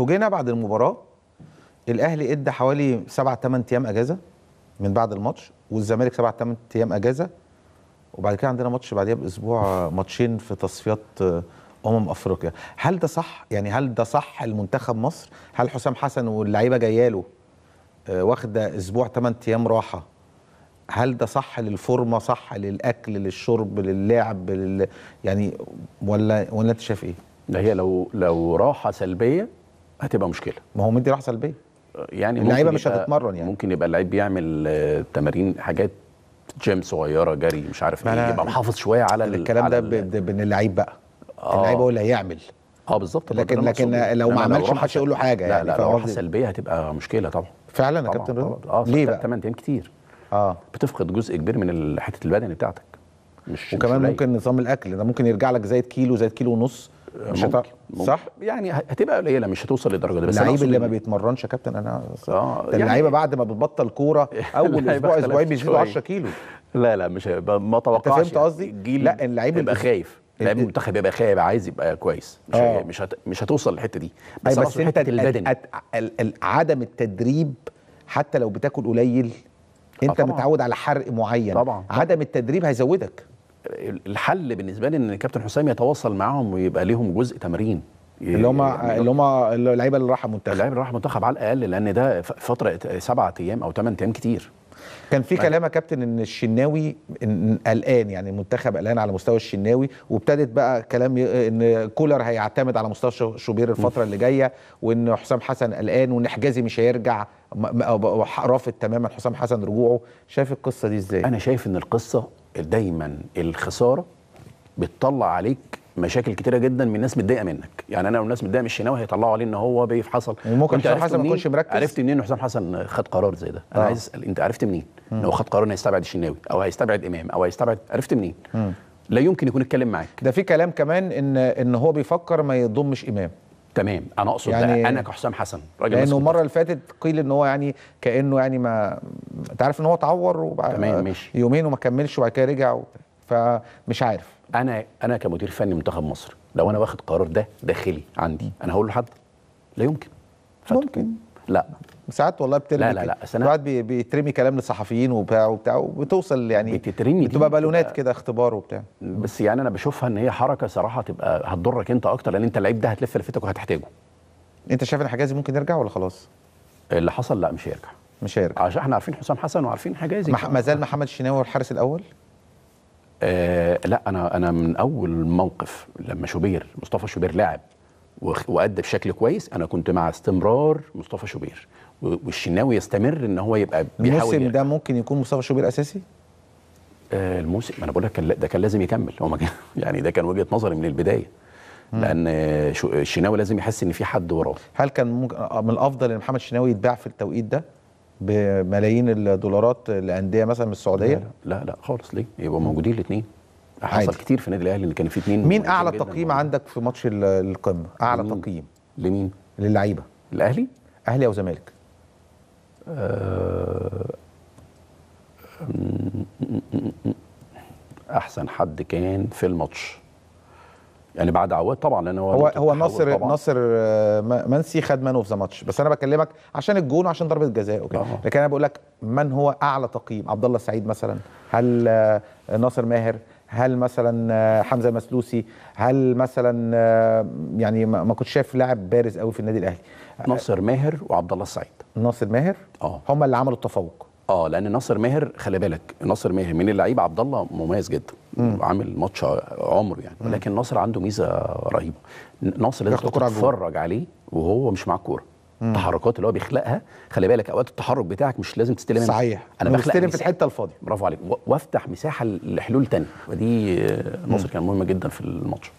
فوجئنا بعد المباراه الاهلي ادى حوالي 7 8 ايام اجازه من بعد الماتش والزمالك 7 8 ايام اجازه وبعد كده عندنا ماتش بعديها باسبوع ماتشين في تصفيات آه، امم افريقيا هل ده صح يعني هل ده صح المنتخب مصر هل حسام حسن واللعيبه جايه له آه، واخده اسبوع 8 ايام راحه هل ده صح للفورمه صح للاكل للشرب للعب لل... يعني ولا ولا انت شايف ايه؟ هي لو لو راحه سلبيه هتبقى مشكله ما هو مدي راحه سلبيه آه، يعني اللعيبه مش هتتمرن يعني ممكن يبقى اللعيب بيعمل آه، تمارين حاجات جيم صغيره جري مش عارف ايه يبقى محافظ شويه على الكلام على ده بين اللعيب بقى آه اللعيب هو اللي هيعمل اه بالظبط لكن لكن لو ما عملش محدش يقول له حاجه لا يعني لا لو راحه سلبيه هتبقى مشكله طبعا فعلا يا كابتن رضا اه ليه بقى ثمان ايام كتير اه بتفقد جزء كبير من حته البدن بتاعتك مش وكمان مش ممكن نظام الاكل ده ممكن يرجع لك زائد كيلو زائد كيلو ونص مش ممكن. صح يعني هتبقى قليله مش هتوصل للدرجه دي بس اللعيب اللي ما بيتمرنش يا كابتن انا اه يعني اللعيبه بعد ما بتبطل كوره اول اسبوع اسبوعين بيزيدوا 10 كيلو لا لا مش ما توقعش انت فهمت يعني. قصدي يعني. لا اللعيب يبقى خايف لعيب المنتخب يبقى خايف عايز يبقى كويس مش آه. مش هت... مش هتوصل للحته دي بس, بس انت البدن أت... أت... عدم التدريب حتى لو بتاكل قليل انت آه متعود على حرق معين طبعا عدم التدريب هيزودك الحل بالنسبه لي ان الكابتن حسام يتواصل معاهم ويبقى ليهم جزء تمرين اللي هم يعني اللي هم اللعيبه اللي راحوا المنتخب اللعيبه اللي راحوا المنتخب على الاقل لان ده فتره سبعة ايام او ثمان ايام كتير كان في كلام يا كابتن ان الشناوي قلقان يعني المنتخب قلقان على مستوى الشناوي وابتدت بقى كلام ان كولر هيعتمد على مستوى شوبير الفتره اللي جايه وان حسام حسن قلقان وان حجازي مش هيرجع رافض تماما حسام حسن رجوعه شايف القصه دي ازاي انا شايف ان القصه دايما الخساره بتطلع عليك مشاكل كتيره جدا من ناس متضايقه منك يعني انا لو الناس متضايقه من الشناوي هيطلعوا عليه ان هو بيف حصل وممكن حسام حسن ما يكونش مركز عرفت منين ان حسام حسن خد قرار زي ده انا آه. عايز اسال انت عرفت منين ان هو خد قرار انه هيستبعد الشناوي او هيستبعد امام او هيستبعد عرفت منين لا يمكن يكون اتكلم معاك ده في كلام كمان ان ان هو بيفكر ما يضمش امام تمام انا اقصد يعني ده انا كحسام حسن راجل لانه المره اللي فاتت قيل ان هو يعني كانه يعني ما انت عارف ان هو اتعور وبعد يومين وما كملش وبعد كده رجع و... فمش عارف انا انا كمدير فني منتخب مصر لو انا واخد قرار ده داخلي عندي انا هقول لحد لا يمكن فتح. ممكن لا ساعات والله بترمي لا لا لا ساعات بيترمي كلام للصحفيين وبتاع وبتاع وبتوصل يعني بتترمي بتبقى بالونات كده اختبار وبتاع بس يعني انا بشوفها ان هي حركه صراحه تبقى هتضرك انت اكتر لان انت اللعيب ده هتلف لفتك وهتحتاجه انت شايف ان حجازي ممكن يرجع ولا خلاص؟ اللي حصل لا مش هيرجع مش هيرجع عشان احنا عارفين حسام حسن وعارفين حجازي مح ما زال محمد الشناوي هو الحارس الاول؟ آه لا انا انا من اول موقف لما شوبير مصطفى شوبير لاعب وادى بشكل كويس انا كنت مع استمرار مصطفى شوبير والشناوي يستمر ان هو يبقى بيحاول الموسم ده ممكن يكون مصطفى شوبير اساسي آه الموسم ما انا بقول لك ده كان لازم يكمل هو يعني ده كان وجهه نظري من البدايه لان الشناوي لازم يحس ان في حد وراه هل كان آه، من الافضل ان محمد الشناوي يتباع في التوقيت ده بملايين الدولارات لانديه مثلا من السعوديه لا لا, لا خالص ليه يبقوا موجودين الاثنين حصل كتير في النادي الاهلي اللي كان فيه اثنين مين اعلى تقييم عندك في ماتش القمه اعلى لمين؟ تقييم لمين للعيبه الاهلي اهلي او زمالك آه، احسن حد كان في الماتش يعني بعد عواد طبعا لان هو هو, هو ناصر طبعاً. ناصر آه، منسي خد مان اوف ذا ماتش بس انا بكلمك عشان الجون وعشان ضربه جزاء وكده لكن انا بقول لك من هو اعلى تقييم عبد الله السعيد مثلا هل آه، ناصر ماهر هل مثلا آه، حمزه مسلوسي هل مثلا آه، يعني ما كنتش شايف لاعب بارز قوي في النادي الاهلي آه، ناصر ماهر وعبد الله السعيد ناصر ماهر اه هم اللي عملوا التفوق اه لان ناصر ماهر خلي بالك ناصر ماهر من اللعيب عبد الله مميز جدا عامل ماتش عمره يعني ولكن ناصر عنده ميزه رهيبه ناصر انت تتفرج عليه وهو مش معاه كوره التحركات اللي هو بيخلقها خلي بالك اوقات التحرك بتاعك مش لازم تستلم منه صحيح انا بخلق في الحته الفاضيه برافو عليك وافتح مساحه لحلول تانية ودي ناصر كان مهمه جدا في الماتش